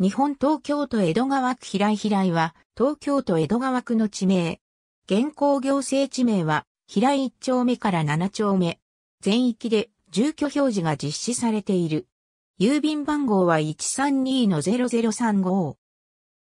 日本東京都江戸川区平井平井は、東京都江戸川区の地名。現行行政地名は、平井1丁目から7丁目。全域で住居表示が実施されている。郵便番号は132-0035。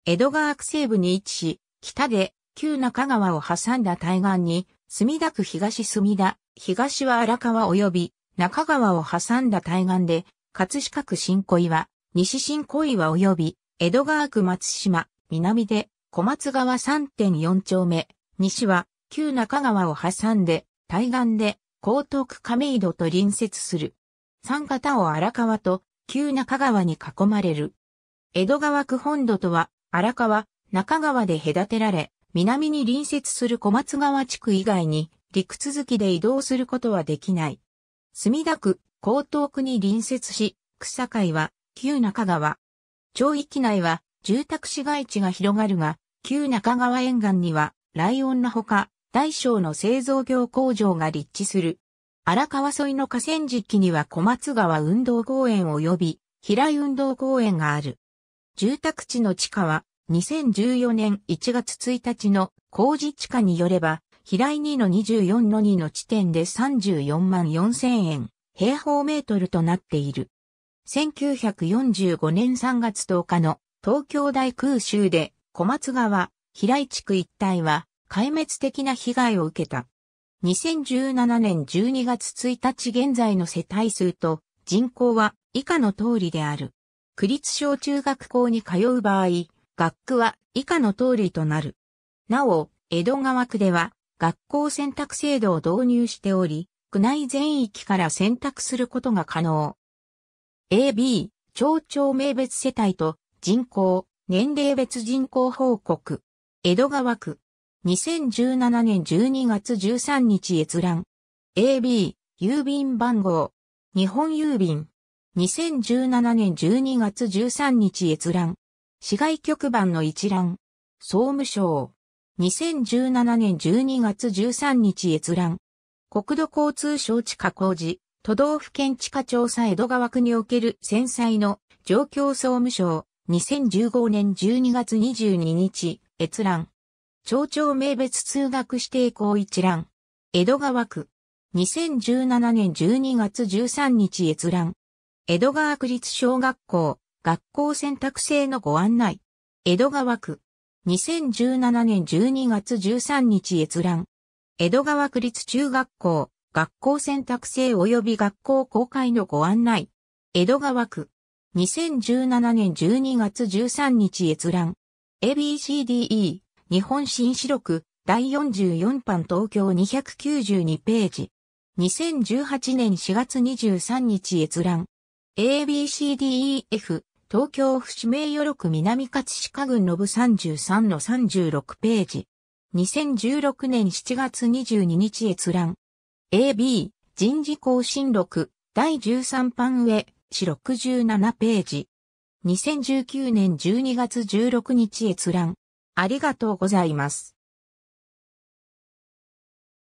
江戸川区西部に位置し、北で旧中川を挟んだ対岸に、墨田区東墨田、東は荒川及び中川を挟んだ対岸で、葛飾区新小岩、西新小岩及び、江戸川区松島、南で、小松川3.4丁目、西は、旧中川を挟んで、対岸で、江東区亀戸と隣接する。三方を荒川と、旧中川に囲まれる。江戸川区本土とは、荒川、中川で隔てられ、南に隣接する小松川地区以外に、陸続きで移動することはできない。墨田区、江東区に隣接し、草海は、旧中川。町域内は住宅市街地が広がるが、旧中川沿岸には、ライオンのほか、大小の製造業工場が立地する。荒川沿いの河川敷には小松川運動公園及び、平井運動公園がある。住宅地の地価は、2014年1月1日の工事地価によれば、平井2の24の2の地点で34万4000円、平方メートルとなっている。1945年3月10日の東京大空襲で小松川、平井地区一帯は壊滅的な被害を受けた。2017年12月1日現在の世帯数と人口は以下の通りである。区立小中学校に通う場合、学区は以下の通りとなる。なお、江戸川区では学校選択制度を導入しており、区内全域から選択することが可能。AB、町長名別世帯と人口、年齢別人口報告。江戸川区。2017年12月13日閲覧。AB、郵便番号。日本郵便。2017年12月13日閲覧。市外局番の一覧。総務省。2017年12月13日閲覧。国土交通省地下工事。都道府県地価調査江戸川区における戦災の状況総務省、2015年12月22日、閲覧。町長名別通学指定校一覧。江戸川区。2017年12月13日閲覧。江戸川区立小学校、学校選択制のご案内。江戸川区。2017年12月13日閲覧。江戸川区立中学校、学校選択制及び学校公開のご案内。江戸川区。2017年12月13日閲覧。ABCDE 日本新四録第44版東京292ページ。2018年4月23日閲覧。ABCDEF 東京府指名誉録南葛飾郡の部33の36ページ。2016年7月22日閲覧。AB 人事更新録第13版上、誌67ページ。2019年12月16日閲覧。ありがとうございます。